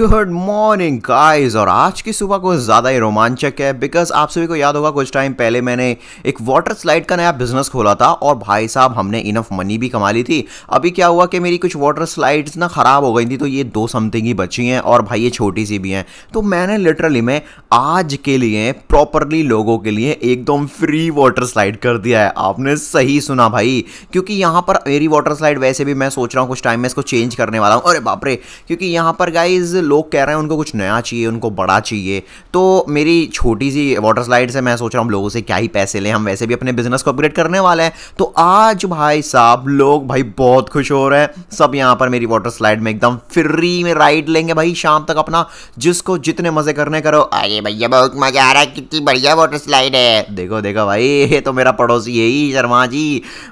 Good morning guys और आज की सुबह को ज़्यादा ही रोमांचक है बिकॉज आप सभी को याद होगा कुछ टाइम पहले मैंने एक वाटर स्लाइड का नया बिजनेस खोला था और भाई साहब हमने इनफ मनी भी कमा ली थी अभी क्या हुआ कि मेरी कुछ वाटर स्लाइड्स ना ख़राब हो गई थी तो ये दो समथिंग ही बची हैं और भाई ये छोटी सी भी हैं तो मैंने लिटरली में आज के लिए प्रॉपरली लोगों के लिए एकदम फ्री वाटर स्लाइड कर दिया है आपने सही सुना भाई क्योंकि यहाँ पर मेरी वाटर स्लाइड वैसे भी मैं सोच रहा हूँ कुछ टाइम में इसको चेंज करने वाला हूँ अरे बापरे क्योंकि यहाँ पर गाइज़ लोग कह रहे हैं उनको कुछ नया चाहिए उनको बड़ा चाहिए तो मेरी छोटी सी वाटर स्लाइड से मैं सोच रहा हूँ लोगों से क्या ही पैसे लें हम वैसे भी अपने बिजनेस को अपग्रेड करने वाले हैं तो आज भाई साहब लोग भाई बहुत खुश हो रहे हैं सब यहाँ पर मेरी वाटर स्लाइड में एकदम फ्री में राइड लेंगे भाई शाम तक अपना जिसको जितने मजे करने करो अरे भैया बहुत मजा आ रहा है कितनी बढ़िया वाटर स्लाइड है देखो देखो भाई ये तो मेरा पड़ोसी है ही शर्मा जी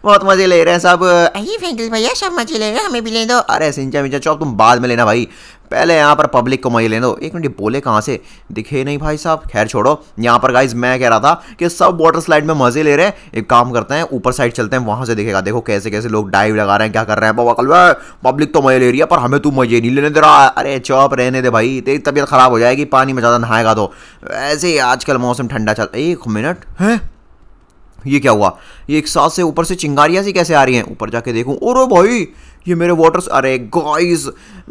बहुत मजे ले रहे हैं सब भैया सब मजे ले रहे हैं हमें भी ले दो अरे सिंचा मिंचा चौक तुम बाद में लेना भाई पहले यहाँ पर पब्लिक को मई लेने दो एक मिनट बोले कहाँ से दिखे नहीं भाई साहब खैर छोड़ो यहाँ पर गाइज मैं कह रहा था कि सब वाटर स्लाइड में मजे ले रहे हैं एक काम करते हैं ऊपर साइड चलते हैं वहाँ से दिखेगा देखो कैसे कैसे लोग डाइव लगा रहे हैं क्या कर रहे हैं बाबा कल पब्लिक तो मजे ले रही है पर हमें तू मजे नहीं लेने दे रहा अरे चौप रहने दे भाई तेरी तबीयत खराब हो जाएगी पानी में ज़्यादा नहाएगा तो ऐसे ही आजकल मौसम ठंडा चल एक मिनट है ये क्या हुआ ये एक साथ से ऊपर से चिंगारियाँ सी कैसे आ रही हैं ऊपर जाके देखूँ और भाई ये मेरे वाटर्स अरे गॉइज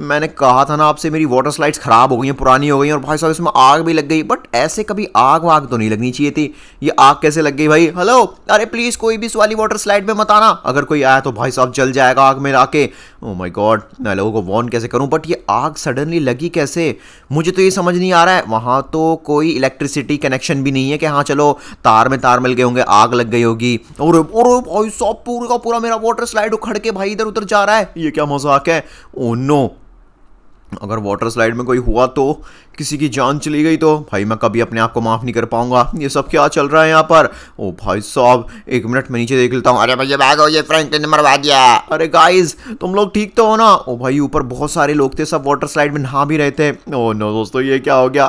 मैंने कहा था ना आपसे मेरी वाटर स्लाइड्स ख़राब हो गई हैं पुरानी हो गई हैं और भाई साहब इसमें आग भी लग गई बट ऐसे कभी आग वाग तो नहीं लगनी चाहिए थी ये आग कैसे लग गई भाई हेलो अरे प्लीज़ कोई भी इस वाली वाटर स्लाइड में मत आना अगर कोई आया तो भाई साहब जल जाएगा आग में आके ओ माय गॉड मैं लोगों को वॉर्न कैसे करूं बट ये आग सडनली लगी कैसे मुझे तो ये समझ नहीं आ रहा है वहाँ तो कोई इलेक्ट्रिसिटी कनेक्शन भी नहीं है कि हाँ चलो तार में तार मिल गए होंगे आग लग गई होगी और सब पूरा का पूरा मेरा वाटर स्लाइड उखड़ के भाई इधर उधर जा रहा है ये क्या मजाक है ओ oh नो अगर वाटर स्लाइड में कोई हुआ तो किसी की जान चली गई तो भाई मैं कभी अपने आप को माफ़ नहीं कर पाऊंगा ये सब क्या चल रहा है यहाँ पर ओ भाई साहब एक मिनट में नीचे देख लेता हूँ अरे भैया भागो ये फ्रैंकलिन ने मरवा दिया अरे गाइस तुम लोग ठीक तो हो ना ओ भाई ऊपर बहुत सारे लोग थे सब वाटर स्लाइड में नहा भी रहे थे ओ नो दोस्तों ये क्या हो गया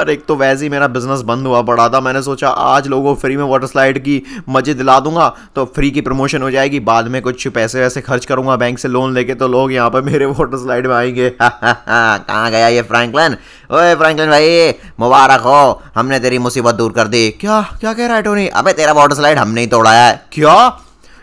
अरे एक तो वैसे ही मेरा बिजनेस बंद हुआ पड़ा था मैंने सोचा आज लोगों को फ्री में वाटर स्लाइड की मज़े दिला दूंगा तो फ्री की प्रमोशन हो जाएगी बाद में कुछ पैसे वैसे खर्च करूंगा बैंक से लोन लेके तो लोग यहाँ पर मेरे वाटर स्लाइड में आएंगे कहाँ गया ये फ्रैंकलिन ओए फ्रैंकलिन भाई मुबारक हो हमने तेरी मुसीबत दूर कर दी क्या क्या कह रहा है टोनी अबे तेरा वाटर स्लाइड हमने ही तोड़ाया है क्या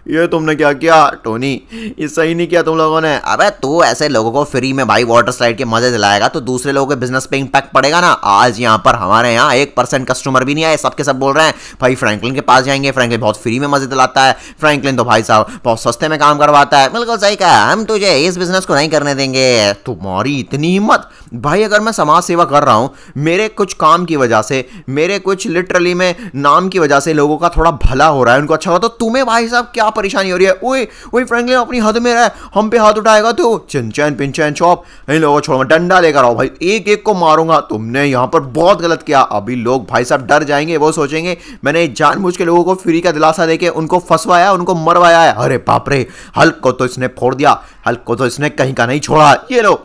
ये तुमने क्या किया टोनी ये सही नहीं किया तुम लोगों ने अबे तू ऐसे लोगों को फ्री में भाई वाटर स्लाइड के मजे दिलाएगा तो दूसरे लोगों के बिजनेस पे इंपैक्ट पड़ेगा ना आज यहाँ पर हमारे यहाँ एक परसेंट कस्टमर भी नहीं आए सबके सब बोल रहे हैं भाई फ्रैंकलिन के पास जाएंगे फ्रैंकलिन बहुत फ्री में मजे दिलाता है फ्रैंकलिन तो भाई साहब बहुत सस्ते में काम करवाता है बिल्कुल सही कहा हम तुझे इस बिजनेस को नहीं करने देंगे तुम्हारी इतनी हिम्मत भाई अगर मैं समाज सेवा कर रहा हूँ मेरे कुछ काम की वजह से मेरे कुछ लिटरली में नाम की वजह से लोगों का थोड़ा भला हो रहा है उनको अच्छा हो तो तुम्हें भाई साहब क्या परेशानी हो रही है ओए ओए फ्रैंकलिन अपनी हद में रहा हम पे हाथ उठाएगा तो चिन चैन पिन चैन चौप इन लोगों को छोड़ूंगा डंडा लेकर आओ भाई एक एक को मारूंगा तुमने यहाँ पर बहुत गलत किया अभी लोग भाई साहब डर जाएंगे वो सोचेंगे मैंने जानबूझ के लोगों को फ्री का दिलासा देके उनको फंसवाया उनको मरवाया है अरे बापरे हल्क को तो इसने फोड़ दिया हल्क को तो इसने कहीं का नहीं छोड़ा ये लो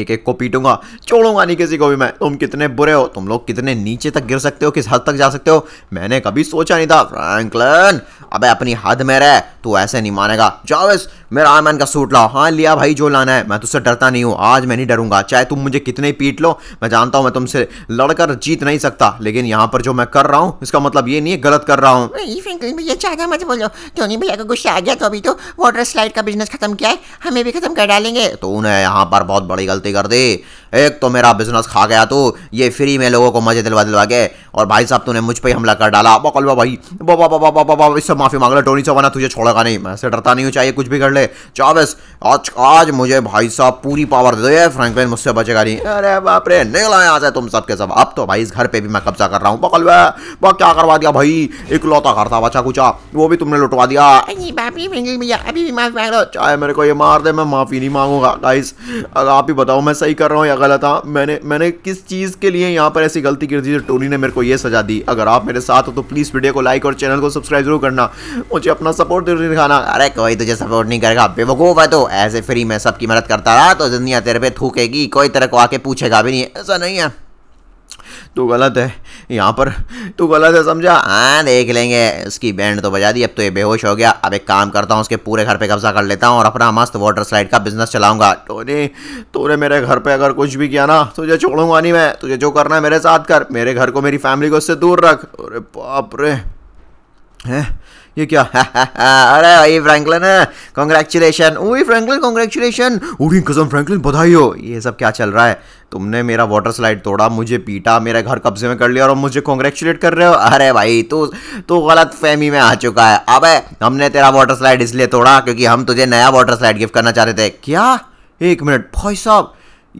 एक एक को पीटूंगा छोड़ूंगा नहीं किसी को भी मैं तुम कितने बुरे हो तुम लोग कितने नीचे तक गिर सकते हो किस हद तक जा सकते हो मैंने कभी सोचा नहीं था फ्रैंकलिन अबे अपनी हद में रह तू ऐसे नहीं मानेगा जावेस मेरा आयमैन का सूट लाओ हाँ लिया भाई जो लाना है मैं तुझसे डरता नहीं हूँ आज मैं नहीं डरूंगा चाहे तुम मुझे कितने ही पीट लो मैं जानता हूँ मैं तुमसे लड़कर जीत नहीं सकता लेकिन यहाँ पर जो मैं कर रहा हूँ इसका मतलब ये नहीं है गलत कर रहा हूँ भैया ज़्यादा मत बोलो धोनी भैया का गुस्सा आ गया तो अभी तो वाटर स्लाइड का बिजनेस खत्म किया है हमें भी खत्म कर डालेंगे तो उन्हें यहाँ पर बहुत बड़ी गलती कर दी एक तो मेरा बिजनेस खा गया तू तो ये फ्री में लोगों को मजे दिलवा दिलवा के और भाई साहब तूने मुझ पर ही हमला कर डाला बकलवा भाई बाबा बाबा बाबा बाबा इससे माफ़ी मांग लो टोनी चौवाना तुझे छोड़ेगा नहीं मैं से डरता नहीं हूँ चाहिए कुछ भी कर ले चौबीस आज आज मुझे भाई साहब पूरी पावर दे दो फ्रैंकलिन मुझसे बचेगा नहीं अरे बाप रे निकला यहाँ से तुम सबके सब अब तो भाई इस घर पर भी मैं कब्जा कर रहा हूँ बकलवा वह क्या करवा दिया भाई इकलौता घर था बचा कुचा वो भी तुमने लुटवा दिया अभी भी मांग चाहे मेरे को ये मार दे मैं माफ़ी नहीं मांगूंगा गाइस आप ही बताओ मैं सही कर रहा हूँ या गलत था हाँ, मैंने मैंने किस चीज़ के लिए यहाँ पर ऐसी गलती कर दी जो टोनी ने मेरे को ये सजा दी अगर आप मेरे साथ हो तो प्लीज़ वीडियो को लाइक और चैनल को सब्सक्राइब जरूर करना मुझे अपना सपोर्ट जरूर दिखाना अरे कोई तुझे सपोर्ट नहीं करेगा बेवकूफ़ है तो ऐसे फ्री मैं सबकी मदद करता रहा तो जिंदगी तेरे पे थूकेगी कोई तरह को आके पूछेगा भी नहीं ऐसा नहीं है तो गलत है यहाँ पर तू गलत है समझा हाँ देख लेंगे उसकी बैंड तो बजा दी अब तो ये बेहोश हो गया अब एक काम करता हूँ उसके पूरे घर पे कब्जा कर लेता हूँ और अपना मस्त वाटर स्लाइड का बिजनेस चलाऊंगा टोनी तूने मेरे घर पे अगर कुछ भी किया ना तुझे छोड़ूंगा नहीं मैं तुझे जो करना है मेरे साथ कर मेरे घर को मेरी फैमिली को उससे दूर रख अरे बाप रे हैं ये क्या अरे भाई फ्रैंकलिन है कॉन्ग्रेचुलेशन ओए फ्रैंकलिन कॉन्ग्रेचुलेशन उड़ी कसम फ्रैंकलिन बधाई हो ये सब क्या चल रहा है तुमने मेरा वाटर स्लाइड तोड़ा मुझे पीटा मेरा घर कब्जे में कर लिया और मुझे कॉन्ग्रेचुलेट कर रहे हो अरे भाई तू तू गलत फहमी में आ चुका है अब हमने तेरा वाटर स्लाइड इसलिए तोड़ा क्योंकि हम तुझे नया वाटर स्लाइड गिफ्ट करना चाहते थे क्या एक मिनट भाई साहब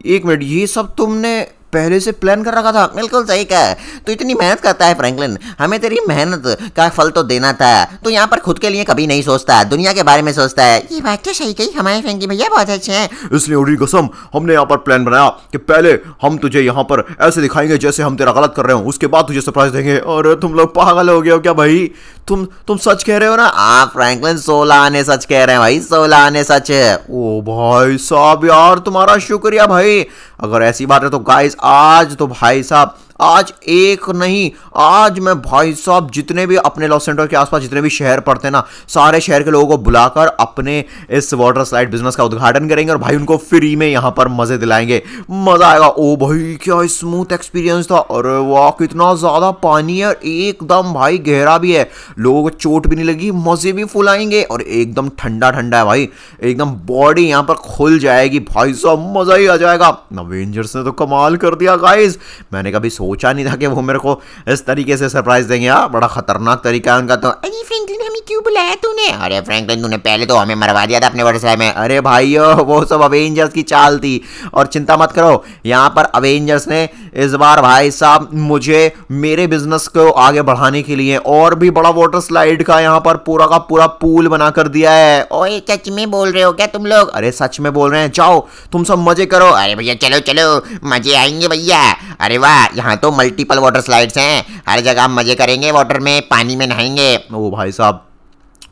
एक मिनट ये सब तुमने पहले से प्लान कर रखा था बिल्कुल सही कहा तो इतनी मेहनत करता है फ्रैंकलिन हमें तेरी मेहनत का फल तो देना था तो यहाँ पर खुद के लिए कभी नहीं सोचता दुनिया के बारे में सोचता है ये बात तो सही कही हमारे फ्रेंकी भैया बहुत अच्छे हैं इसलिए उड़ी कसम हमने यहाँ पर प्लान बनाया कि पहले हम तुझे यहाँ पर ऐसे दिखाएंगे जैसे हम तेरा गलत कर रहे हो उसके बाद तुझे सरप्राइज देंगे और तुम लोग पागल हो गया हो क्या भाई तुम तुम सच कह रहे हो ना हाँ फ्रैंकलिन सोलह ने सच कह रहे हैं भाई सोलह ने सच ओ भाई साहब यार तुम्हारा शुक्रिया भाई अगर ऐसी बात है तो गाइस आज तो भाई साहब आज एक नहीं आज मैं भाई साहब जितने भी अपने लॉस सेंटर के आसपास जितने भी शहर पड़ते हैं ना सारे शहर के लोगों को बुलाकर अपने इस वाटर स्लाइड बिजनेस का उद्घाटन करेंगे और भाई उनको फ्री में यहाँ पर मज़े दिलाएंगे मज़ा आएगा ओ भाई क्या स्मूथ एक्सपीरियंस था अरे वाह कितना ज़्यादा पानी है एकदम भाई गहरा भी है लोगों को चोट भी नहीं लगी मज़े भी फुलाएंगे और एकदम ठंडा ठंडा है भाई एकदम बॉडी यहाँ पर खुल जाएगी भाई साहब मज़ा ही आ जाएगा नवेंजर्स ने तो कमाल कर दिया गाइज मैंने कभी सोच सोचा नहीं था कि वो मेरे को इस तरीके से सरप्राइज देंगे यार हाँ, बड़ा खतरनाक तरीका है उनका तो अरे फ्रैंकलिन हमें क्यों बुलाया तूने अरे फ्रैंकलिन तूने पहले तो हमें मरवा दिया था अपने वर्षा में अरे भाई वो सब अवेंजर्स की चाल थी और चिंता मत करो यहाँ पर अवेंजर्स ने इस बार भाई साहब मुझे मेरे बिजनेस को आगे बढ़ाने के लिए और भी बड़ा वाटर स्लाइड का यहाँ पर पूरा का पूरा पूल बना कर दिया है ओए सच में बोल रहे हो क्या तुम लोग अरे सच में बोल रहे हैं जाओ तुम सब मजे करो अरे भैया चलो चलो मजे आएंगे भैया अरे वाह यहाँ तो मल्टीपल वाटर स्लाइड्स हैं हर जगह हम मजे करेंगे वाटर में पानी में नहाएंगे ओ भाई साहब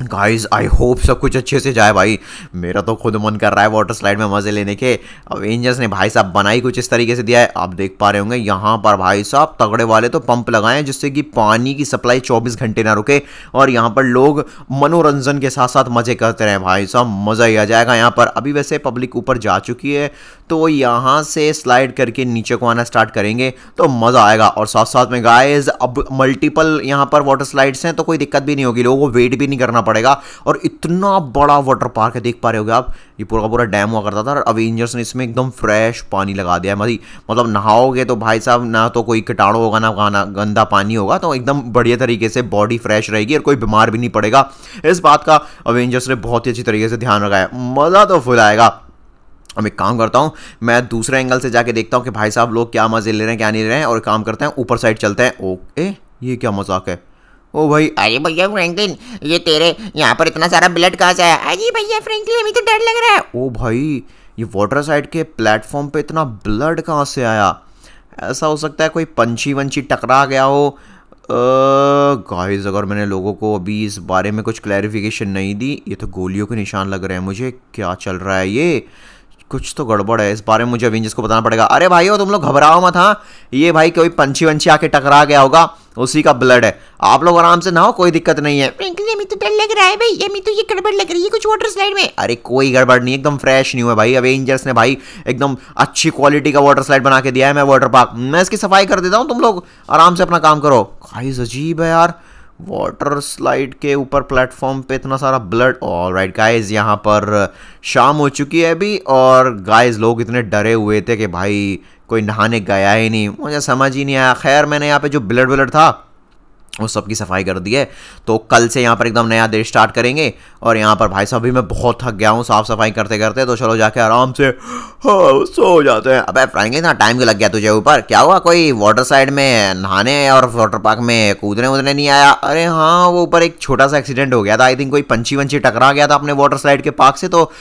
गाइस आई होप सब कुछ अच्छे से जाए भाई मेरा तो खुद मन कर रहा है वाटर स्लाइड में मज़े लेने के अब इंजर्स ने भाई साहब बनाई कुछ इस तरीके से दिया है आप देख पा रहे होंगे यहाँ पर भाई साहब तगड़े वाले तो पंप लगाए जिससे कि पानी की सप्लाई 24 घंटे ना रुके और यहाँ पर लोग मनोरंजन के साथ साथ मज़े करते रहें भाई साहब मज़ा ही आ जाएगा यहाँ पर अभी वैसे पब्लिक ऊपर जा चुकी है तो यहाँ से स्लाइड करके नीचे को आना स्टार्ट करेंगे तो मज़ा आएगा और साथ साथ में गाइज अब मल्टीपल यहाँ पर वाटर स्लाइड्स हैं तो कोई दिक्कत भी नहीं होगी लोगों को वेट भी नहीं करना पड़ेगा और इतना बड़ा वाटर पार्क है देख पा रहे हो आप ये पूरा पूरा डैम हुआ करता था और अवेंजर्स ने इसमें एकदम फ्रेश पानी लगा दिया है मतलब, मतलब नहाओगे तो भाई साहब ना तो कोई कीटाणु होगा ना गाना गंदा पानी होगा तो एकदम बढ़िया तरीके से बॉडी फ्रेश रहेगी और कोई बीमार भी नहीं पड़ेगा इस बात का अवेंजर्स ने बहुत ही अच्छी तरीके से ध्यान रखा है मज़ा तो फुल आएगा अब एक काम करता हूँ मैं दूसरे एंगल से जाके देखता हूँ कि भाई साहब लोग क्या मज़े ले रहे हैं क्या नहीं ले रहे हैं और काम करते हैं ऊपर साइड चलते हैं ओके ये क्या मजाक है ओ भाई अरे भैया फ्रैंकलिन ये तेरे यहाँ पर इतना सारा ब्लड कहाँ से आया अरे भैया फ्रैंकलिन अभी तो डर लग रहा है ओ भाई ये वाटर साइड के प्लेटफॉर्म पे इतना ब्लड कहाँ से आया ऐसा हो सकता है कोई पंछी वंछी टकरा गया हो गाइस अगर मैंने लोगों को अभी इस बारे में कुछ क्लैरिफिकेशन नहीं दी ये तो गोलियों के निशान लग रहे हैं मुझे क्या चल रहा है ये कुछ तो गड़बड़ है इस बारे में मुझे अवेंजर्स को बताना पड़ेगा अरे भाई तुम लोग घबराओ मत हाँ ये भाई कोई पंछी वंछी आके टकरा गया होगा उसी का ब्लड है आप लोग आराम से नहाओ कोई दिक्कत नहीं है तो डर लग रहा है भाई अमी तो ये गड़बड़ लग रही है कुछ वाटर स्लाइड में अरे कोई गड़बड़ नहीं एकदम फ्रेश न्यू है भाई अवेंजर्स ने भाई एकदम अच्छी क्वालिटी का वाटर स्लाइड बना के दिया है मैं वाटर पार्क मैं इसकी सफाई कर देता हूँ तुम लोग आराम से अपना काम करो खाइज अजीब है यार वाटर स्लाइड के ऊपर प्लेटफॉर्म पे इतना सारा ब्लड ऑल राइट गाइज यहाँ पर शाम हो चुकी है अभी और गाइज लोग इतने डरे हुए थे कि भाई कोई नहाने गया ही नहीं मुझे समझ ही नहीं आया खैर मैंने यहाँ पे जो ब्लड ब्लड था उस सब की सफाई कर दी है तो कल से यहाँ पर एकदम नया देश स्टार्ट करेंगे और यहाँ पर भाई साहब भी मैं बहुत थक गया हूँ साफ सफाई करते करते तो चलो जाके आराम से हाँ, सो जाते हैं अबे फ्रेंक इतना टाइम लग गया तुझे ऊपर क्या हुआ कोई वाटर साइड में नहाने और वाटर पार्क में कूदने उदने नहीं आया अरे हाँ वो ऊपर एक छोटा सा एक्सीडेंट हो गया था आई थिंक कोई पंछी वंछी टकरा गया था अपने वाटर साइड के पार्क से तो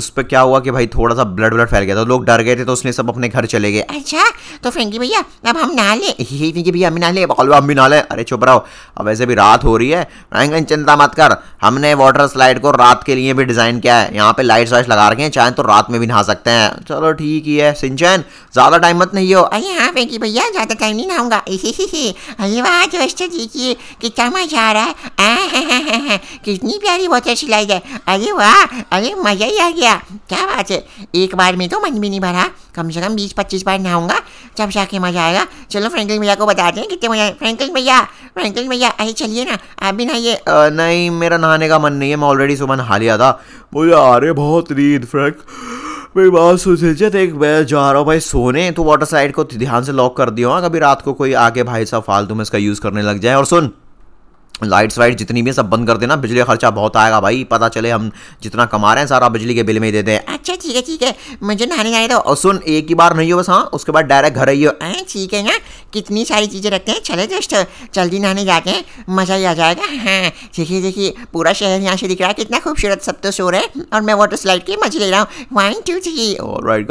उस पर क्या हुआ कि भाई थोड़ा सा ब्लड व्लड फैल गया था तो लोग डर गए थे तो उसने सब अपने घर चले गए अच्छा तो फ्रेंकी भैया अब हम नहा ले फ्रेंकी भैया हम नहा ले हम भी नहा लें अरे चुप जाओ अब वैसे भी रात हो रही है रैंगन चिंता मत कर हमने वाटर स्लाइड को रात के लिए भी डिज़ाइन किया है यहाँ पे लाइट्स वाइट लगा रखे हैं चाहे तो रात में भी नहा सकते हैं चलो ठीक ही है सिंचैन ज़्यादा टाइम मत नहीं हो अरे हाँ वेंकी भैया ज़्यादा टाइम नहीं नहाऊंगा अरे वाह जी की कितना मजा आ रहा है हाँ, हाँ, हाँ, कितनी प्यारी वाटर स्लाइड है अरे वाह अरे मज़ा ही आ गया क्या बात है एक बार में तो मन भी नहीं भरा कम से कम बीस पच्चीस बार नहाऊंगा जब जाके मज़ा आएगा चलो फ्रेंकलिन भैया को बताते हैं कितने मज़ा फ्रेंकलिन भैया अंकल भैया आए चलिए ना आप भी नहाइए नहीं मेरा नहाने का मन नहीं है मैं ऑलरेडी सुबह नहा लिया था मुझे आ रहे बहुत रीत फ्रैंक मेरी बात सुन देख मैं जा रहा हूँ भाई सोने तो वाटर साइड को ध्यान से लॉक कर दिया हाँ। कभी रात को कोई आके भाई साहब फालतू में इसका यूज़ करने लग जाए और सुन लाइट्स वाइट जितनी भी सब बंद कर देना बिजली का खर्चा बहुत आएगा भाई पता चले हम जितना कमा रहे हैं सारा बिजली के बिल में ही देते हैं अच्छा ठीक है ठीक है मुझे नहाने जाने दो और सुन एक ही बार नहीं हो बस हाँ उसके बाद डायरेक्ट घर आई हो ठीक है ना कितनी सारी चीज़ें रखते हैं चले जस्ट जल्दी नहाने जाते हैं मज़ा ही आ जाएगा हाँ देखिए देखिए पूरा शहर यहाँ से दिख रहा है कितना खूबसूरत सब तो शोर है और मैं वाटर स्लाइड के मजे ले रहा हूँ one two three right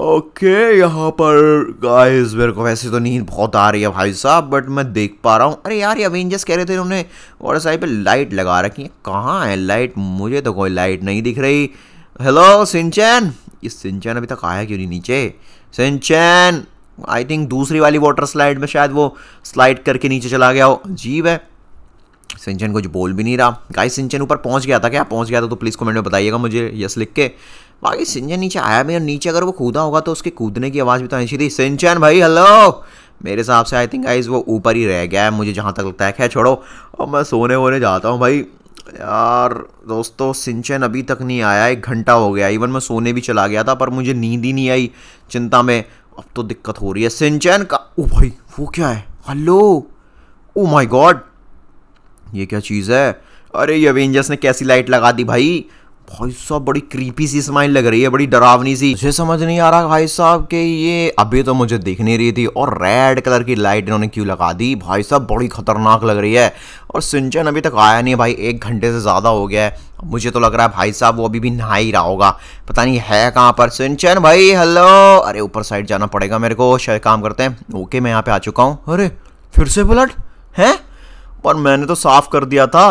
okay यहाँ पर गाइस मेरे को वैसे तो नींद बहुत आ रही है भाई साहब बट मैं देख पा रहा हूँ अरे यार ये अवेंजर्स कह रहे थे इन्होंने और साइड पे लाइट लगा रखी है कहाँ है लाइट मुझे तो कोई लाइट नहीं दिख रही हेलो सिंचैन ये सिंचैन अभी तक आया क्यों नहीं नीचे सिंचैन आई थिंक दूसरी वाली वाटर स्लाइड में शायद वो स्लाइड करके नीचे चला गया हो अजीब है सिंचन कुछ बोल भी नहीं रहा गाइस सिंचन ऊपर पहुंच गया था क्या पहुंच गया था तो प्लीज़ कमेंट में बताइएगा मुझे यस लिख के बाकी सिंचन नीचे आया भी और नीचे अगर वो कूदा होगा तो उसके कूदने की आवाज़ भी तो अच्छी थी सिंचन भाई हेलो मेरे हिसाब से आई थिंक गाइज वो ऊपर ही रह गया है मुझे जहाँ तक लगता है खैर छोड़ो अब मैं सोने वोने जाता हूँ भाई यार दोस्तों सिंचन अभी तक नहीं आया एक घंटा हो गया इवन मैं सोने भी चला गया था पर मुझे नींद ही नहीं आई चिंता में अब तो दिक्कत हो रही है सिंचन का ओ भाई वो क्या है हेलो ओ माय गॉड ये क्या चीज़ है अरे ये अवेंजर्स ने कैसी लाइट लगा दी भाई भाई साहब बड़ी क्रीपी सी स्माइल लग रही है बड़ी डरावनी सी मुझे समझ नहीं आ रहा भाई साहब कि ये अभी तो मुझे दिख नहीं रही थी और रेड कलर की लाइट इन्होंने क्यों लगा दी भाई साहब बड़ी खतरनाक लग रही है और सिंचन अभी तक आया नहीं है भाई एक घंटे से ज़्यादा हो गया है मुझे तो लग रहा है भाई साहब वो अभी भी नहा ही रहा होगा पता नहीं है कहाँ पर सिंचन भाई हेलो अरे ऊपर साइड जाना पड़ेगा मेरे को शायद काम करते हैं ओके मैं यहाँ पे आ चुका हूँ अरे फिर से बुलेट हैं पर मैंने तो साफ कर दिया था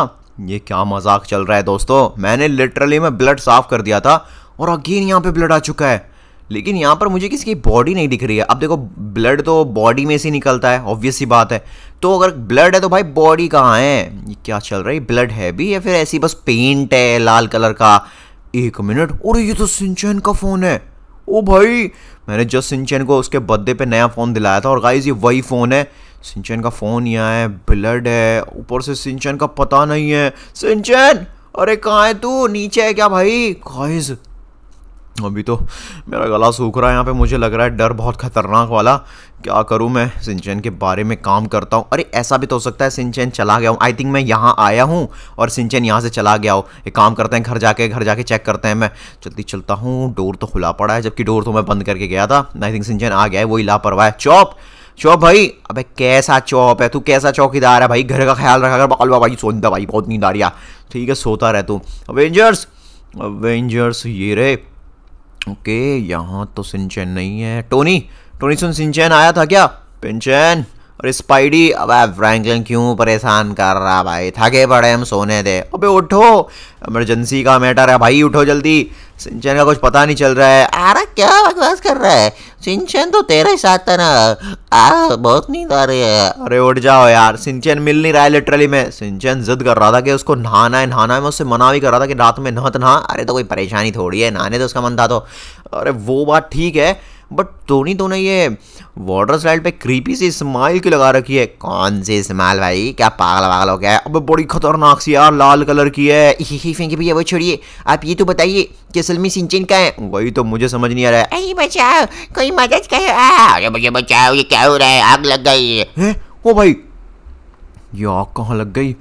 ये क्या मजाक चल रहा है दोस्तों मैंने लिटरली में ब्लड साफ कर दिया था और अगेन यहाँ पे ब्लड आ चुका है लेकिन यहाँ पर मुझे किसी की बॉडी नहीं दिख रही है अब देखो ब्लड तो बॉडी में से निकलता है ऑब्वियस सी बात है तो अगर ब्लड है तो भाई बॉडी कहाँ है ये क्या चल रहा है ब्लड है भी या फिर ऐसी बस पेंट है लाल कलर का एक मिनट और ये तो सिंचन का फ़ोन है ओ भाई मैंने जस्ट सिंचन को उसके बर्थडे पे नया फ़ोन दिलाया था और गाइज ये वही फ़ोन है सिंचन का फ़ोन ही आया है ब्लड है ऊपर से सिंचन का पता नहीं है सिंचन अरे कहाँ है तू नीचे है क्या भाई गाइस अभी तो मेरा गला सूख रहा है यहाँ पे मुझे लग रहा है डर बहुत खतरनाक वाला क्या करूँ मैं सिंचन के बारे में काम करता हूँ अरे ऐसा भी तो हो सकता है सिंचन चला गया हूँ आई थिंक मैं यहाँ आया हूँ और सिंचन यहाँ से चला गया हो एक काम करते हैं घर जाके घर जाके चेक करते हैं मैं जल्दी चलता हूँ डोर तो खुला पड़ा है जबकि डोर तो मैं बंद करके गया था आई थिंक सिंचन आ गया है वही लापरवाह चौप चौप भाई अबे कैसा चौप है तू कैसा चौकीदार है भाई घर का ख्याल रखा कर बकलवा भाई सोनता भाई बहुत नींद आ रही है ठीक है सोता रह तू अवेंजर्स अवेंजर्स ये रे ओके यहाँ तो सिंचन नहीं है टोनी टोनी सुन सिंचन आया था क्या पिंचन और स्पाइडी अब फ्रैंकलिन क्यों परेशान कर रहा भाई थके पड़े हम सोने दे अबे उठो इमरजेंसी का मैटर है भाई उठो जल्दी सिंचन का कुछ पता नहीं चल रहा है अरे क्या बकवास कर रहा है सिंचन तो तेरे साथ था ना आ बहुत नींद आ रही है अरे उठ जाओ यार सिंचन मिल नहीं रहा है लिटरली मैं सिंचन जिद कर रहा था कि उसको नहाना है नहाना है मैं उससे मना भी कर रहा था कि रात में नहत तो नहा अरे तो कोई परेशानी थोड़ी है नहाने तो उसका मन था तो अरे वो बात ठीक है बट धोनी तो नहीं ये वाटर स्लाइड पे क्रीपी सी स्माइल की लगा रखी है कौन सी स्माइल भाई क्या पागल वागल हो गया है अब बड़ी खतरनाक सी यार लाल कलर की है ही फेंकी भैया वो छोड़िए आप ये तो बताइए कि सलमी सिंचिन का है वही तो मुझे समझ नहीं आ रहा है बचाओ कोई मदद करो अरे मुझे बचाओ ये क्या हो रहा है आग लग गई है ओ भाई ये आग कहाँ लग गई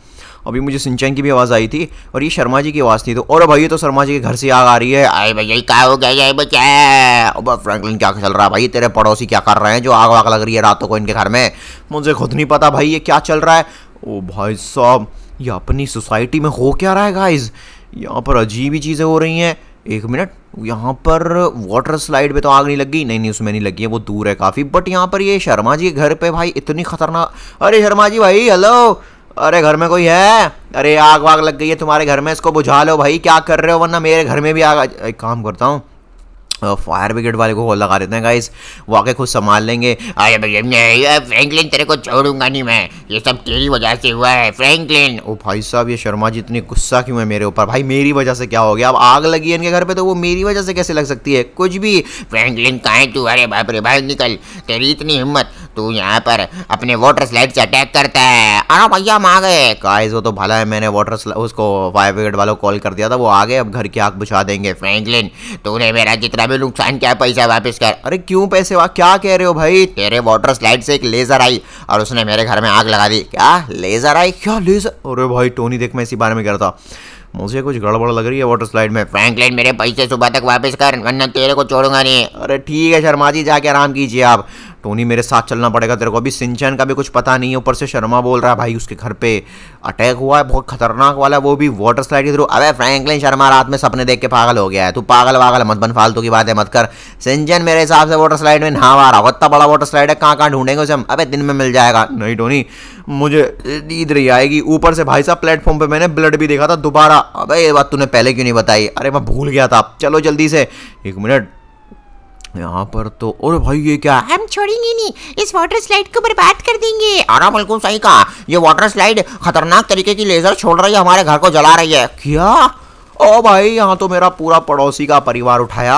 अभी मुझे सिंचन की भी आवाज़ आई थी और ये शर्मा जी की आवाज़ थी तो और भाई तो शर्मा जी के घर से आग आ रही है अरे भाई क्या हो गया ये बच्चा अब फ्रैंकलिन क्या चल रहा है भाई तेरे पड़ोसी क्या कर रहे हैं जो आग वाग लग रही है रातों को इनके घर में मुझे खुद नहीं पता भाई ये क्या चल रहा है ओ भाई साहब ये अपनी सोसाइटी में हो क्या रहा है गाइज यहाँ पर अजीब ही चीज़ें हो रही हैं एक मिनट यहाँ पर वाटर स्लाइड पे तो आग नहीं लगी नहीं नहीं उसमें नहीं लगी है वो दूर है काफ़ी बट यहाँ पर ये शर्मा जी घर पे भाई इतनी खतरनाक अरे शर्मा जी भाई हेलो अरे घर में कोई है अरे आग वाग लग गई है तुम्हारे घर में इसको बुझा लो भाई क्या कर रहे हो वरना मेरे घर में भी आग एक काम करता हूँ फायर ब्रिगेड वाले को लगा देते हैं गाइस वो आके खुद संभाल लेंगे आए भैया फ्रैंकलिन तेरे को छोड़ूंगा नहीं मैं ये सब तेरी वजह से हुआ है फ्रैंकलिन ओ भाई साहब ये शर्मा जी इतनी गुस्सा क्यों है मेरे ऊपर भाई मेरी वजह से क्या हो गया अब आग लगी है इनके घर पे तो वो मेरी वजह से कैसे लग सकती है कुछ भी फ्रैंकलिन कहाँ तू अरे बाप रे भाई निकल तेरी इतनी हिम्मत तू यहाँ पर अपने वाटर स्लाइड से अटैक करता है अरे भैया हम आ गए गाइस वो तो भला है मैंने वाटर उसको फायर ब्रिगेड वालों को कॉल कर दिया था वो आ गए अब घर की आग बुझा देंगे फ्रैंकलिन तूने मेरा जितना भी नुकसान किया पैसा वापस कर अरे क्यों पैसे वहाँ क्या कह रहे हो भाई तेरे वाटर स्लाइड से एक लेज़र आई और उसने मेरे घर में आग लगा दी क्या लेज़र आई क्या लेज़र अरे भाई टोनी देख मैं इसी बारे में करता मुझे कुछ गड़बड़ लग रही है वाटर स्लाइड में फ्रैंकलिन मेरे पैसे सुबह तक वापस कर वरना तेरे को छोड़ूंगा नहीं अरे ठीक है शर्मा जी जाके आराम कीजिए आप टोनी मेरे साथ चलना पड़ेगा तेरे को अभी सिंचन का भी कुछ पता नहीं है ऊपर से शर्मा बोल रहा है भाई उसके घर पे अटैक हुआ है बहुत खतरनाक वाला वो भी वाटर स्लाइड के थ्रू अबे फ्रैंकलिन शर्मा रात में सपने देख के पागल हो गया है तू पागल वागल मत बन फालतू की बात है मत कर सिंचन मेरे हिसाब से वाटर स्लाइड में नहा आ रहा होता बड़ा वाटर स्लाइड है कहाँ कहाँ ढूंढेंगे उसे हम अबे दिन में मिल जाएगा नहीं टोनी मुझे नींद रही आएगी ऊपर से भाई साहब प्लेटफॉर्म पर मैंने ब्लड भी देखा था दोबारा अबे ये बात तूने पहले क्यों नहीं बताई अरे मैं भूल गया था चलो जल्दी से एक मिनट यहाँ पर तो और भाई ये क्या हम छोड़ेंगे नहीं इस वाटर स्लाइड को बर्बाद कर देंगे अरे बिल्कुल सही कहा ये वाटर स्लाइड खतरनाक तरीके की लेजर छोड़ रही है हमारे घर को जला रही है क्या ओ भाई यहाँ तो मेरा पूरा पड़ोसी का परिवार उठाया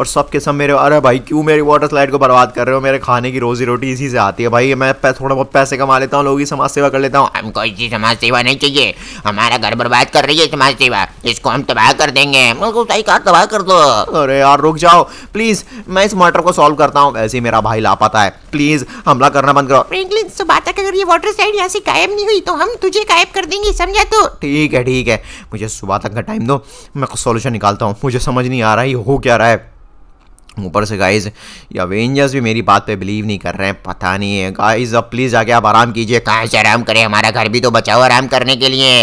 और सब के सब मेरे अरे भाई क्यों मेरी वाटर स्लाइड को बर्बाद कर रहे हो मेरे खाने की रोजी रोटी इसी से आती है भाई मैं थोड़ा बहुत पैसे कमा लेता हूँ लोगों की समाज सेवा कर लेता हूँ हमको इसी समाज सेवा नहीं चाहिए हमारा घर बर्बाद कर रही है समाज सेवा इसको हम तबाह कर देंगे सही कार तबाह कर दो अरे यार रुक जाओ प्लीज मैं इस मर्डर को सॉल्व करता हूँ वैसे ही मेरा भाई लापता है प्लीज हमला करना बंद करो फ्रेंकलिन है अगर ये वाटर स्लाइड यहाँ से गायब नहीं हुई तो हम तुझे गायब कर देंगे समझा तो ठीक है ठीक है मुझे सुबह तक का टाइम दो मैं कुछ सोल्यूशन निकालता हूँ मुझे समझ नहीं आ रहा है हो क्या रहा है ऊपर से गाइज या वेंजर्स भी मेरी बात पे बिलीव नहीं कर रहे हैं पता नहीं है गाइज अब प्लीज़ आके आप आराम कीजिए कहाँ से आराम करें हमारा घर भी तो बचाओ आराम करने के लिए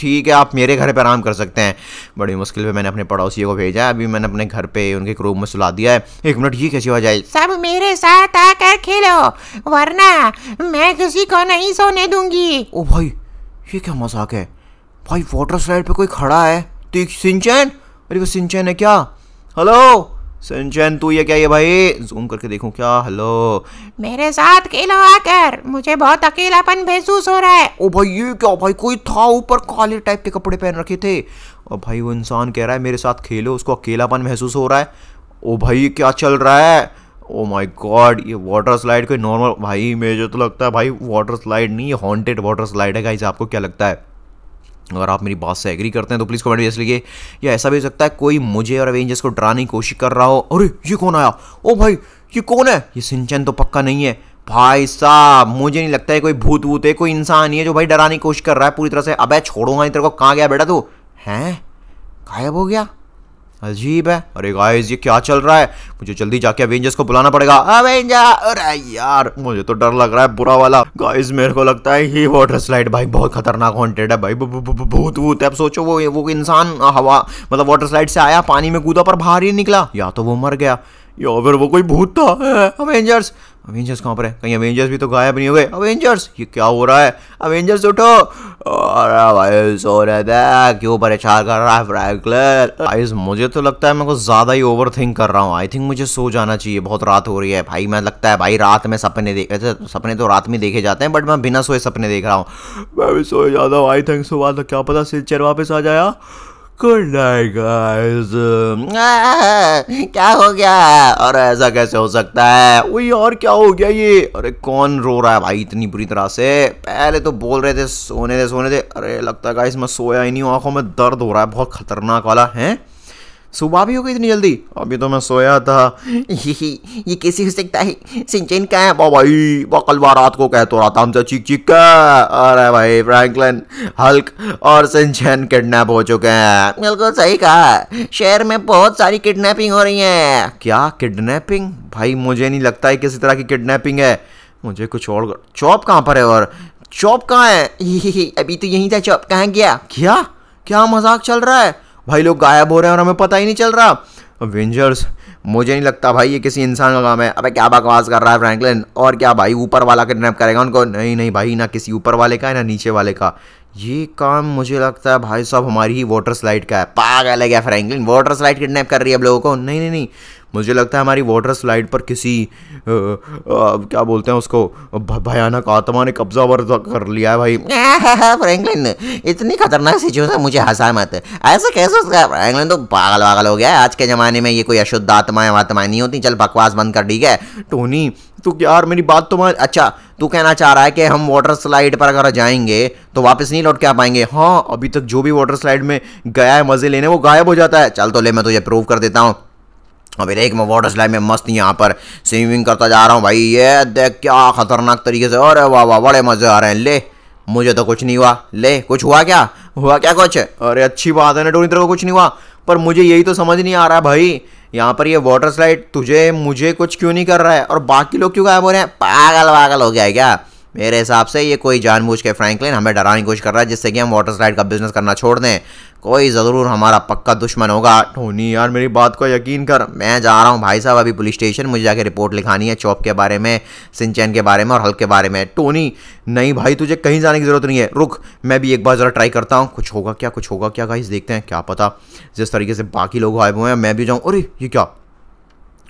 ठीक है आप मेरे घर पे आराम कर सकते हैं बड़ी मुश्किल पे मैंने अपने पड़ोसियों को भेजा है अभी मैंने अपने घर पे उनके रूम में सुला दिया है एक मिनट ये कैसी हो जाए सब मेरे साथ आकर खेलो वरना मैं किसी को नहीं सोने दूंगी ओ भाई ये क्या मजाक है भाई वाटर स्लाइड पर कोई खड़ा है तो सिंचन अरे वो सिंचन है क्या हेलो संचन तू ये क्या ये भाई जूम करके देखो क्या हेलो मेरे साथ खेलो आकर मुझे बहुत अकेलापन महसूस हो रहा है ओ भाई ये क्या भाई कोई था ऊपर काले टाइप के कपड़े पहन रखे थे और भाई वो इंसान कह रहा है मेरे साथ खेलो उसको अकेलापन महसूस हो रहा है ओ भाई क्या चल रहा है ओ माय गॉड ये वाटर स्लाइड कोई नॉर्मल भाई मुझे तो लगता है भाई वाटर स्लाइड नहीं ये हॉन्टेड वाटर स्लाइड है गाइस आपको क्या लगता है अगर आप मेरी बात से एग्री करते हैं तो प्लीज़ कमेंट भी या ऐसा भी हो सकता है कोई मुझे और अवेंजर्स को डराने की कोशिश कर रहा हो अरे ये कौन आया ओ भाई ये कौन है ये सिंचन तो पक्का नहीं है भाई साहब मुझे नहीं लगता है कोई भूत वूत है कोई इंसान ही है जो भाई डराने की कोशिश कर रहा है पूरी तरह से अब छोड़ूंगा हाँ तेरे को कहाँ गया बेटा तू हैं गायब हो गया अजीब है अरे गाइस ये क्या चल रहा है मुझे जल्दी जाके अवेंजर्स को बुलाना पड़ेगा अवेंजर अरे यार मुझे तो डर लग रहा है बुरा वाला गाइस मेरे को लगता है ही वाटर स्लाइड भाई बहुत खतरनाक हॉन्टेड है भाई भूत भूत है सोचो वो वो इंसान हवा मतलब वाटर स्लाइड से आया पानी में कूदा पर बाहर ही निकला या तो वो मर गया या फिर वो कोई भूत था अवेंजर्स अवेंजर्स कहाँ पर है कहीं अवेंजर्स भी तो गायब नहीं हो गए अवेंजर्स ये क्या हो रहा है अवेंजर्स उठो अरे भाई सो रहे थे क्यों परेशान कर रहा है फ्रैंकलिन गाइस मुझे तो लगता है मैं कुछ ज़्यादा ही ओवर थिंक कर रहा हूँ आई थिंक मुझे सो जाना चाहिए बहुत रात हो रही है भाई मैं लगता है भाई रात में सपने देखे थे सपने तो रात में देखे जाते हैं बट मैं बिना सोए सपने देख रहा हूँ मैं भी सोए जाता हूँ आई थिंक सुबह तो क्या पता सिलचर वापस आ जाया गुड नाइट गाइस क्या हो गया और ऐसा कैसे हो सकता है वही और क्या हो गया ये अरे कौन रो रहा है भाई इतनी बुरी तरह से पहले तो बोल रहे थे सोने थे सोने थे अरे लगता है गाइस मैं सोया ही नहीं हूँ आंखों में दर्द हो रहा है बहुत खतरनाक वाला है सुबह भी हो गई इतनी जल्दी अभी तो मैं सोया था ये कैसे हो सकता है सिंचन का है बा भाई बकलवा रात को कह तो रहा था हमसे चीख चीख का अरे भाई फ्रैंकलिन हल्क और सिंचन किडनैप हो चुके हैं बिल्कुल सही कहा शहर में बहुत सारी किडनैपिंग हो रही है क्या किडनैपिंग भाई मुझे नहीं लगता है किसी तरह की किडनैपिंग है मुझे कुछ और चौप कहाँ पर है और चौप कहाँ है अभी तो यहीं था चौप कहाँ गया क्या क्या मजाक चल रहा है भाई लोग गायब हो रहे हैं और हमें पता ही नहीं चल रहा अवेंजर्स मुझे नहीं लगता भाई ये किसी इंसान का काम है अबे क्या बकवास कर रहा है फ्रैंकलिन और क्या भाई ऊपर वाला किडनैप करेगा उनको नहीं नहीं भाई ना किसी ऊपर वाले का है ना नीचे वाले का ये काम मुझे लगता है भाई साहब हमारी ही वाटर स्लाइड का है पागल है क्या फ्रैंकलिन वाटर स्लाइड किडनैप कर रही है अब लोगों को नहीं नहीं नहीं मुझे लगता है हमारी वाटर स्लाइड पर किसी आ, आ, क्या बोलते हैं उसको भयानक आत्मा ने कब्जा वर कर लिया है भाई फ्रैंकलिन इतनी खतरनाक सिचुएशन मुझे हंसा मत ऐसा कैसे उसका फ्रैंकलिन तो पागल वागल हो गया है आज के ज़माने में ये कोई अशुद्ध आत्माएं वात्माएं नहीं होती चल बकवास बंद कर ठीक है टोनी तो यार मेरी बात तो मैं अच्छा तू कहना चाह रहा है कि हम वाटर स्लाइड पर अगर जाएंगे तो वापस नहीं लौट के आ पाएंगे हाँ अभी तक जो भी वाटर स्लाइड में गया है मज़े लेने वो गायब हो जाता है चल तो ले मैं तुझे प्रूव कर देता हूँ अभी देख मैं वाटर स्लाइड में मस्त यहाँ पर स्विमिंग करता जा रहा हूँ भाई ये देख क्या खतरनाक तरीके से अरे वाह वाह बड़े मज़े आ रहे हैं ले मुझे तो कुछ नहीं हुआ ले कुछ हुआ क्या हुआ क्या कुछ अरे अच्छी बात है ना टोनी तेरे को कुछ नहीं हुआ पर मुझे यही तो समझ नहीं आ रहा भाई यहाँ पर ये वाटर स्लाइड तुझे मुझे कुछ क्यों नहीं कर रहा है और बाकी लोग क्यों गायब हो रहे हैं पागल वागल हो गया है क्या मेरे हिसाब से ये कोई जानबूझ के फ्रैंकलिन हमें डराने की कोशिश कर रहा है जिससे कि हम वाटर स्लाइड का बिजनेस करना छोड़ दें कोई ज़रूर हमारा पक्का दुश्मन होगा टोनी यार मेरी बात को यकीन कर मैं जा रहा हूँ भाई साहब अभी पुलिस स्टेशन मुझे जाके रिपोर्ट लिखानी है चौप के बारे में सिंचैन के बारे में और हल्क के बारे में टोनी नहीं भाई तुझे कहीं जाने की ज़रूरत नहीं है रुक मैं भी एक बार ज़रा ट्राई करता हूँ कुछ होगा क्या कुछ होगा क्या गाइस देखते हैं क्या पता जिस तरीके से बाकी लोग आए हुए हैं मैं भी जाऊँ अरे ये क्या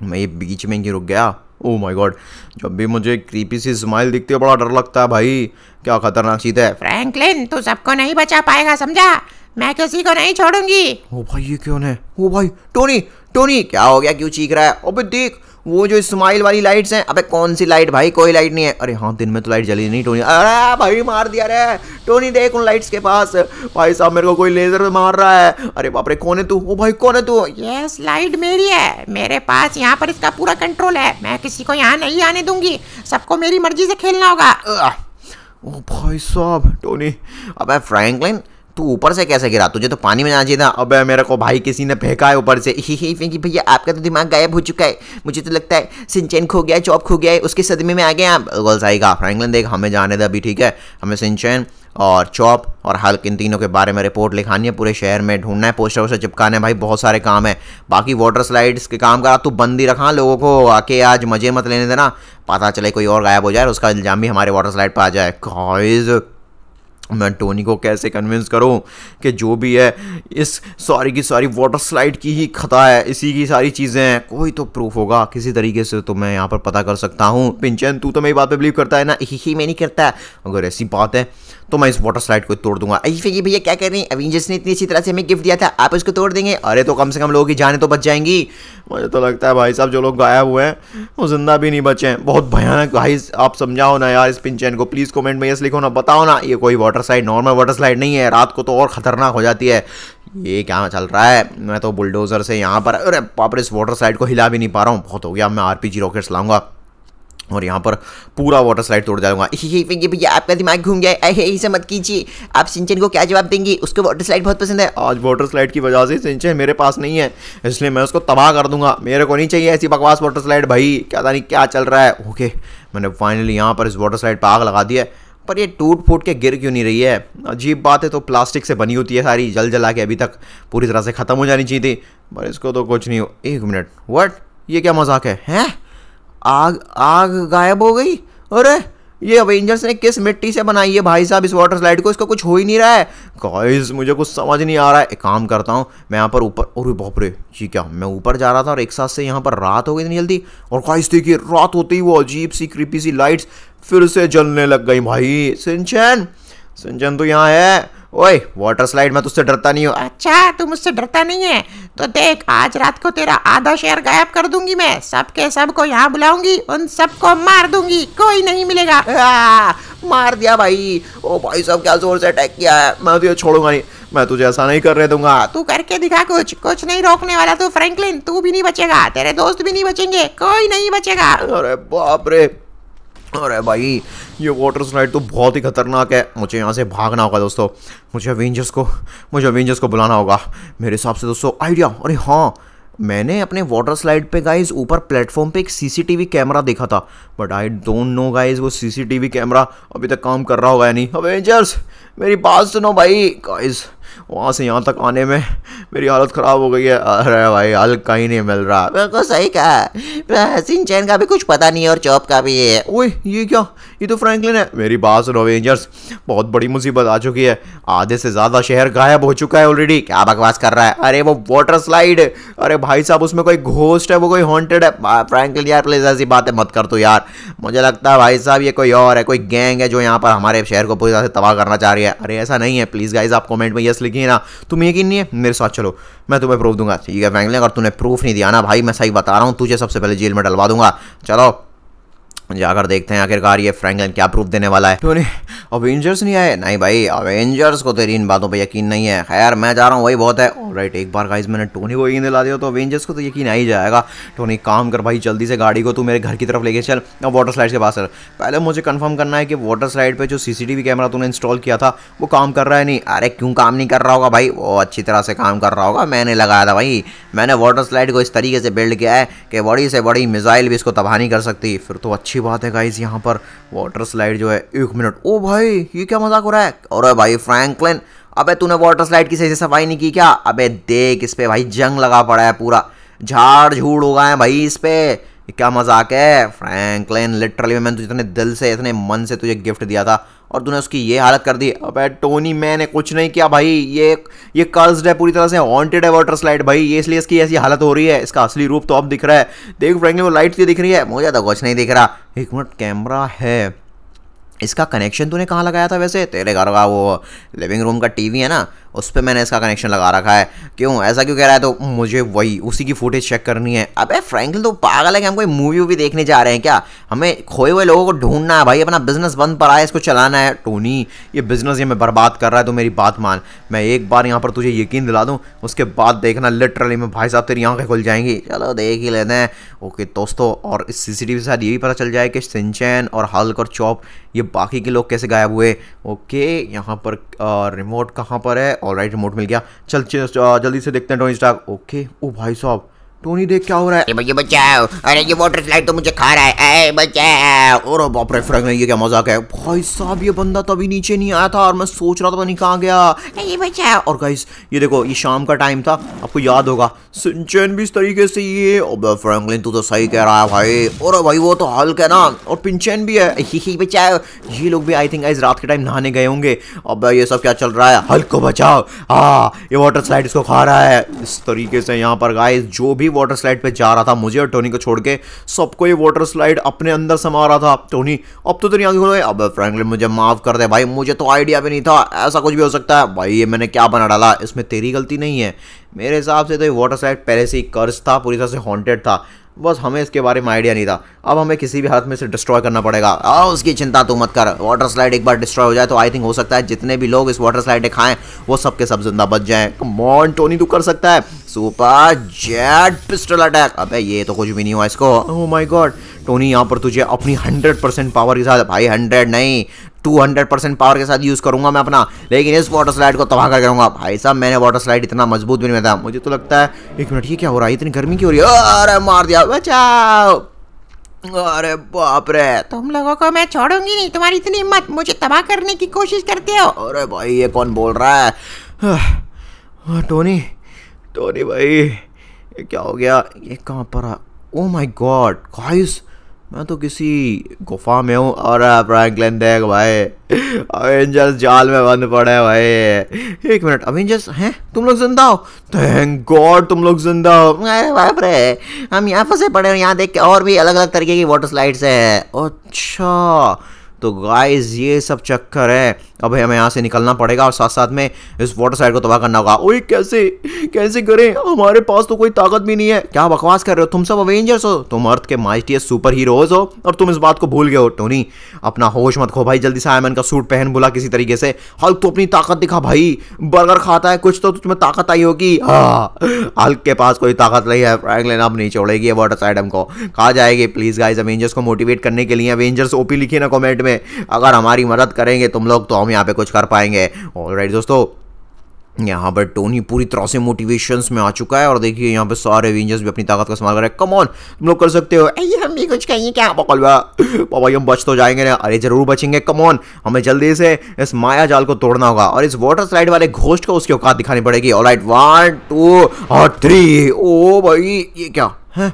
मैं ये बीच में ही रुक गया ओ माय गॉड जब भी मुझे क्रीपी सी स्माइल दिखती है बड़ा डर लगता है भाई क्या खतरनाक चीज है फ्रैंकलिन तू सबको नहीं बचा पाएगा समझा मैं किसी को नहीं छोड़ूंगी ओ oh भाई ये क्यों है ओ oh भाई टोनी टोनी क्या हो गया क्यों चीख रहा है अबे देख वो जो स्माइल वाली लाइट्स हैं अबे कौन सी लाइट भाई कोई लाइट नहीं है अरे हाँ दिन में तो लाइट जली नहीं टोनी अरे भाई मार दिया रे टोनी देख उन लाइट्स के पास भाई साहब मेरे को कोई लेजर मार रहा है अरे बाप रे कौन है तू ओ भाई कौन है तू यस लाइट मेरी है मेरे पास यहाँ पर इसका पूरा कंट्रोल है मैं किसी को यहाँ नहीं आने दूंगी सबको मेरी मर्जी से खेलना होगा ओ भाई साहब टोनी अब फ्रैंकलिन तू ऊपर से कैसे गिरा तुझे तो पानी में जाना चाहिए था अब मेरे को भाई किसी ने फेंका है ऊपर से ही ही फेंकी भैया आपका तो दिमाग गायब हो चुका है मुझे तो लगता है सिंचैन खो गया है चौप खो गया है उसके सदमे में आ गए आप गोल्स आएगा फ्रैंकलिन देख हमें जाने दे अभी ठीक है हमें सिंचैन और चौप और हल्क इन तीनों के बारे में रिपोर्ट लिखानी है पूरे शहर में ढूंढना है पोस्टर वोस्टर चिपकाना है भाई बहुत सारे काम है बाकी वाटर स्लाइड्स के काम करा तू तो बंदी रखा लोगों को आके आज मज़े मत लेने देना पता चले कोई और गायब हो जाए उसका इल्ज़ाम भी हमारे वाटर स्लाइड पर आ जाए गाइस मैं टोनी को कैसे कन्विंस करूं कि जो भी है इस सारी की सॉरी वाटर स्लाइड की ही खता है इसी की सारी चीज़ें हैं कोई तो प्रूफ होगा किसी तरीके से तो मैं यहाँ पर पता कर सकता हूँ पिंचन तू तो मेरी बात पे बिलीव करता है ना ही ही मैं नहीं करता है अगर ऐसी बात है तो मैं इस वाटर स्लाइड को तोड़ दूंगा अरे ये भैया क्या कर रहे हैं एवेंजर्स ने इतनी अच्छी तरह से हमें गिफ्ट दिया था आप इसको तोड़ देंगे अरे तो कम से कम लोगों की जाने तो बच जाएंगी मुझे तो लगता है भाई साहब जो लोग गायब हुए हैं वो जिंदा भी नहीं बचे हैं बहुत भयानक भाई आप समझाओ ना यार इस पिंचन को प्लीज़ कमेंट में ये लिखो ना बताओ ना ये कोई water slide normal water slide नहीं है रात को तो और ख़तरनाक हो जाती है ये क्या चल रहा है मैं तो बुलडोज़र से यहाँ पर अरे पापर इस वाटर स्लाइड को हिला भी नहीं पा रहा हूँ बहुत हो गया मैं आर पी जी रॉकेट्स लाऊंगा और यहाँ पर पूरा वाटर स्लाइड तोड़ जाऊंगा भैया आपका दिमाग घूम गया ऐसे मत कीजिए आप सिंचन को क्या जवाब देंगी उसको वाटर स्लाइड बहुत पसंद है आज वाटर स्लाइड की वजह से सिंचन मेरे पास नहीं है इसलिए मैं उसको तबाह कर दूंगा मेरे को नहीं चाहिए ऐसी बकवास वाटर स्लाइड भाई क्या था क्या चल रहा है ओके मैंने फाइनली यहाँ पर इस वाटर स्लाइड पर आग लगा दी है पर ये टूट फूट के गिर क्यों नहीं रही है अजीब बात है तो प्लास्टिक से बनी होती है सारी जल जला के अभी तक पूरी तरह से ख़त्म हो जानी चाहिए थी पर इसको तो कुछ नहीं हो एक मिनट वट ये क्या मजाक है हैं आग आग गायब हो गई अरे ये अवेंजर्स ने किस मिट्टी से बनाई है भाई साहब इस वाटर स्लाइड को इसका कुछ हो ही नहीं रहा है गाइस मुझे कुछ समझ नहीं आ रहा है एक काम करता हूँ मैं यहाँ पर ऊपर और बाप रे जी क्या मैं ऊपर जा रहा था और एक साथ से यहाँ पर रात हो गई इतनी जल्दी और गाइस देखिए रात होते ही वो अजीब सी क्रिपी सी लाइट्स फिर से जलने लग गई भाई सिंचन सिंचन तो यहाँ है ओए वाटर स्लाइड में तुझसे डरता नहीं हो अच्छा तू मुझसे डरता नहीं है तो देख आज रात को तेरा आधा शेयर गायब कर दूंगी मैं सबके सब को यहाँ बुलाऊंगी उन सबको मार दूंगी कोई नहीं मिलेगा आ, मार दिया भाई ओ भाई सब क्या जोर से अटैक किया है मैं तुझे तो छोड़ूंगा नहीं मैं तुझे ऐसा नहीं करने दूंगा तू करके दिखा कुछ कुछ नहीं रोकने वाला तू फ्रैंकलिन तू भी नहीं बचेगा तेरे दोस्त भी नहीं बचेंगे कोई नहीं बचेगा अरे बाप रे अरे भाई ये वाटर स्लाइड तो बहुत ही खतरनाक है मुझे यहाँ से भागना होगा दोस्तों मुझे अवेंजर्स को मुझे अवेंजर्स को बुलाना होगा मेरे हिसाब से दोस्तों आइडिया अरे हाँ मैंने अपने वाटर स्लाइड पे गाइज ऊपर प्लेटफॉर्म पे एक सीसीटीवी कैमरा देखा था but I don't know guys वो सीसीटीवी कैमरा अभी तक काम कर रहा होगा या नहीं अवेंजर्स मेरी बात सुनो भाई गाइज़ वहाँ से यहाँ तक आने में मेरी हालत ख़राब हो गई है अरे भाई हल कहीं नहीं मिल रहा बिल्कुल सही कहा हसीन चैन का भी कुछ पता नहीं है और चौप का भी है ओए ये क्या ये तो फ्रैंकलिन है मेरी बात सुनो रेंजर्स बहुत बड़ी मुसीबत आ चुकी है आधे से ज़्यादा शहर गायब हो चुका है ऑलरेडी क्या बकवास कर रहा है अरे वो वाटर स्लाइड अरे भाई साहब उसमें कोई घोस्ट है वो कोई हॉन्टेड है फ्रैंकलिन यार प्लीज़ ऐसी बातें मत कर तो यार मुझे लगता है भाई साहब ये कोई और है कोई गैंग है जो यहाँ पर हमारे शहर को पूरी तरह से तबाह करना चाह रही है अरे ऐसा नहीं है प्लीज़ गाइज आप कॉमेंट में यस वीडियोस लिखी है ना तुम यकीन नहीं है मेरे साथ चलो मैं तुम्हें प्रूफ दूंगा ठीक है वैंगलिंग अगर तूने प्रूफ नहीं दिया ना भाई मैं सही बता रहा हूँ तुझे सबसे पहले जेल में डलवा दूंगा चलो जाकर देखते हैं आखिरकार ये फ्रैंकलिन क्या प्रूफ देने वाला है टोनी अवेंजर्स नहीं आए नहीं भाई अवेंजर्स को तेरी इन बातों पे यकीन नहीं है खैर मैं जा रहा हूँ वही बहुत है राइट एक बार गाइस मैंने टोनी को यकीन दिला दिया तो अवेंजर्स को तो यकीन आ ही जाएगा टोनी काम कर भाई जल्दी से गाड़ी को तू मेरे घर की तरफ लेके चल और वाटर स्लाइड के पास चल पहले मुझे कन्फर्म करना है कि वाटर स्लाइड पर जो वी कैमरा तूने इंस्टॉल किया था वो काम कर रहा है नहीं अरे क्यों काम नहीं कर रहा होगा भाई वो अच्छी तरह से काम कर रहा होगा मैंने लगाया था भाई मैंने वाटर स्लाइड को इस तरीके से बिल्ड किया है कि बड़ी से बड़ी मिज़ाइल भी इसको तबाह नहीं कर सकती फिर तो अच्छी अच्छी बात है गाइज यहाँ पर वाटर स्लाइड जो है एक मिनट ओ भाई ये क्या मजाक हो रहा है और भाई फ्रैंकलिन अबे तूने वाटर स्लाइड की सही से सफाई नहीं की क्या अबे देख इस पे भाई जंग लगा पड़ा है पूरा झाड़ झूड़ हो गए हैं भाई इस पे क्या मजाक है फ्रैंकलिन लिटरली मैंने तुझे तो इतने दिल से इतने मन से तुझे गिफ्ट दिया था और तूने उसकी ये हालत कर दी अबे टोनी मैंने कुछ नहीं किया भाई ये ये कर्ज है पूरी तरह से हॉन्टेड है वाटर स्लाइड भाई ये इसलिए इसकी ऐसी हालत हो रही है इसका असली रूप तो अब दिख रहा है देख फ्रेंकली वो लाइट दिख रही है मुझे तो कुछ नहीं दिख रहा एक मिनट कैमरा है इसका कनेक्शन तूने कहाँ लगाया था वैसे तेरे घर का वो लिविंग रूम का टीवी है ना उस पर मैंने इसका कनेक्शन लगा रखा है क्यों ऐसा क्यों कह रहा है तो मुझे वही उसी की फुटेज चेक करनी है अबे फ्रैंकल तो पागल है कि हम कोई मूवी वूवी देखने जा रहे हैं क्या हमें खोए हुए लोगों को ढूंढना है भाई अपना बिजनेस बंद पर है इसको चलाना है टोनी ये बिजनेस ये मैं बर्बाद कर रहा है तो मेरी बात मान मैं एक बार यहाँ पर तुझे यकीन दिला दूँ उसके बाद देखना लिटरली में भाई साहब तेरी आँखें खुल जाएंगी चलो देख ही लेते हैं ओके दोस्तों और इस सी वी के साथ ये भी पता चल जाए कि सिंचैन और हल्क और चौप ये बाकी के लोग कैसे गायब हुए ओके यहाँ पर रिमोट कहाँ पर है ऑलराइट रिमोट मिल गया चल जल्दी से देखते हैं टोनी स्टार्क ओके ओ भाई साहब टोनी देख क्या हो रहा है मुझे बचाओ अरे ये वाटर स्लाइड तो मुझे खा रहा है ए बचाओ और बाप रे फ्रैंक ये क्या मजाक है भाई साहब ये बंदा तो अभी नीचे नहीं आया था और मैं सोच रहा था पता नहीं कहां गया ए बचाओ और गाइस ये देखो ये शाम का टाइम था आपको याद होगा सिंचन भी इस तरीके से ये अबे फ्रैंकलिन तू तो सही कह रहा है भाई और भाई वो तो हल्क है ना और पिंचन भी है ही ही बचाओ ये लोग भी आई थिंक गाइस रात के टाइम नहाने गए होंगे अब ये सब क्या चल रहा है हल्क को बचाओ हां ये वाटर स्लाइड इसको खा रहा है इस तरीके से यहां पर गाइस जो भी भी वाटर स्लाइड पे जा रहा था मुझे और टोनी को छोड़ के सबको ये वाटर स्लाइड अपने अंदर समा रहा था टोनी अब तो तेरी आगे खुल अब फ्रैंकलिन मुझे माफ़ कर दे भाई मुझे तो आइडिया भी नहीं था ऐसा कुछ भी हो सकता है भाई ये मैंने क्या बना डाला इसमें तेरी गलती नहीं है मेरे हिसाब से तो ये वाटर स्लाइड पहले से ही कर्ज था पूरी तरह से हॉन्टेड था बस हमें इसके बारे में आइडिया नहीं था अब हमें किसी भी हालत में इसे डिस्ट्रॉय करना पड़ेगा आ उसकी चिंता तो मत कर वाटर स्लाइड एक बार डिस्ट्रॉय हो जाए तो आई थिंक हो सकता है जितने भी लोग इस वाटर स्लाइड खाएं वो सबके सब जिंदा बच जाए मॉन टोनी तू कर सकता है सुपर जेट पिस्टल अटैक अब ये तो कुछ भी नहीं हुआ इसको माई गॉड टोनी यहाँ पर तुझे अपनी हंड्रेड परसेंट पावर के साथ भाई हंड्रेड नहीं 200% पावर के साथ यूज़ करूंगा मैं अपना लेकिन इस वाटर स्लाइड को तबाह कर करूंगा भाई साहब मैंने वाटर स्लाइड इतना मजबूत भी नहीं था मुझे तो लगता है एक मिनट ये क्या हो रहा है इतनी गर्मी क्यों हो रही है अरे मार दिया बचाओ अरे बाप रे तुम लोगों को मैं छोड़ूंगी नहीं तुम्हारी इतनी हिम्मत मुझे तबाह करने की कोशिश करते हो अरे भाई ये कौन बोल रहा है टोनी टोनी हाँ, भाई ये क्या हो गया ये कहाँ पर ओ माई गॉड गाइस मैं तो किसी गुफा में हूँ और फ्रैंकलिन देख भाई अवेंजर्स जाल में बंद पड़े भाई एक मिनट अवेंजर्स हैं तुम लोग जिंदा हो थैंक गॉड तुम लोग जिंदा हो अरे बाप रे हम यहाँ फंसे पड़े हैं यहाँ देख के और भी अलग अलग तरीके की वाटर स्लाइड्स हैं अच्छा तो गाइस ये सब चक्कर है अब हमें यहाँ से निकलना पड़ेगा और साथ साथ में इस वाटर साइड को तबाह करना होगा ओए कैसे कैसे करें हमारे पास तो कोई ताकत भी नहीं है क्या बकवास कर रहे हो तुम सब अवेंजर्स हो तुम अर्थ के माइस्टियस सुपर हीरोज हो और तुम इस बात को भूल गए हो टोनी अपना होश मत खो भाई जल्दी आयमन का सूट पहन बुला किसी तरीके से हल्क तो अपनी ताकत दिखा भाई बर्गर खाता है कुछ तो तुम्हें ताकत आई होगी हल्क हाँ। के पास कोई ताकत नहीं है फ्रैंकलिन अब नहीं छोड़ेगी वाटर साइड हमको कहा जाएगी प्लीज़ गाइज अवेंजर्स को मोटिवेट करने के लिए अवेंजर्स ओपी लिखिए ना कॉमेंट में अगर हमारी मदद करेंगे तुम लोग तो हम यहाँ पे कुछ कर पाएंगे और दोस्तों यहाँ पर टोनी पूरी तरह से मोटिवेशंस में आ चुका है और देखिए यहाँ पे सारे एवेंजर्स भी अपनी ताकत का इस्तेमाल कर रहे हैं कमॉन तुम लोग कर सकते हो अरे हम भी कुछ कहेंगे क्या बकलवा भाई हम बच तो जाएंगे ना अरे जरूर बचेंगे कमॉन हमें जल्दी से इस माया जाल को तोड़ना होगा और इस वाटर स्लाइड वाले घोष्ट को उसकी औकात दिखानी पड़ेगी और राइट वन टू और थ्री ओ भाई ये क्या है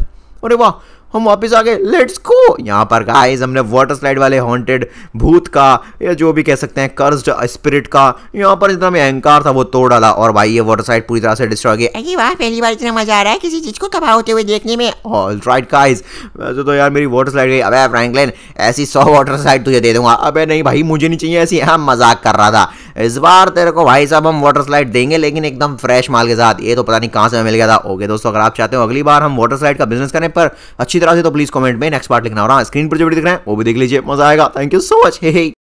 अरे वाह हम वापस आ गए लेट्स गो यहाँ पर गाइस हमने वाटर स्लाइड वाले हॉन्टेड भूत का या जो भी कह सकते हैं कर्ज स्पिरिट का यहाँ पर जितना भी अहंकार था वो तोड़ डाला और भाई ये वाटर स्लाइड पूरी तरह से डिस्ट्रॉय गया अरे वाह पहली बार इतना मजा आ रहा है किसी चीज को तबाह होते हुए देखने में ऑल राइट गाइस वैसे तो यार मेरी वाटर स्लाइड गई अब फ्रैंकलिन ऐसी सौ वाटर स्लाइड तुझे दे दूंगा अबे नहीं भाई मुझे नहीं चाहिए ऐसी हम हाँ, मजाक कर रहा था इस बार तेरे को भाई साहब हम वाटर स्लाइड देंगे लेकिन एकदम फ्रेश माल के साथ ये तो पता नहीं कहाँ से मिल गया था ओके दोस्तों अगर आप चाहते हो अगली बार हम वाटर स्लाइड का बिजनेस करें पर अच्छी तरह से तो प्लीज़ कमेंट में नेक्स्ट पार्ट लिखना हो रहा स्क्रीन पर जो भी दिख रहे हैं वो भी देख लीजिए मजा आएगा thank you so much hey